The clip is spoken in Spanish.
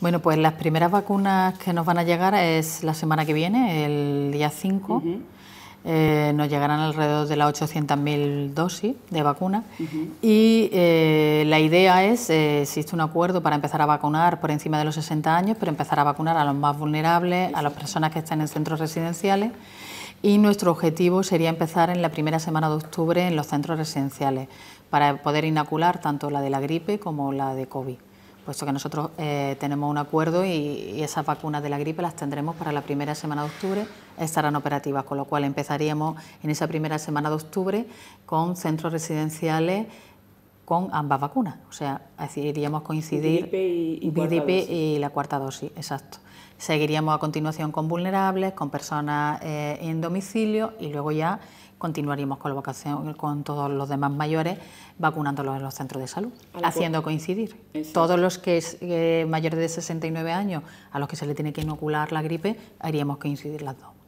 Bueno, pues las primeras vacunas que nos van a llegar es la semana que viene, el día 5. Eh, nos llegarán alrededor de las 800.000 dosis de vacuna y eh, la idea es, eh, existe un acuerdo para empezar a vacunar por encima de los 60 años, pero empezar a vacunar a los más vulnerables, a las personas que están en centros residenciales y nuestro objetivo sería empezar en la primera semana de octubre en los centros residenciales para poder inocular tanto la de la gripe como la de COVID puesto que nosotros eh, tenemos un acuerdo y, y, esas vacunas de la gripe las tendremos para la primera semana de octubre, estarán operativas, con lo cual empezaríamos en esa primera semana de octubre con centros residenciales con ambas vacunas, o sea, iríamos a coincidir BDP y, la cuarta dosis, exacto. Seguiríamos a continuación con vulnerables, con personas eh, en domicilio y luego ya continuaríamos con, la vacación, con todos los demás mayores vacunándolos en los centros de salud, haciendo coincidir. Todos los que es eh, mayores de 69 años a los que se le tiene que inocular la gripe, haríamos coincidir las dos.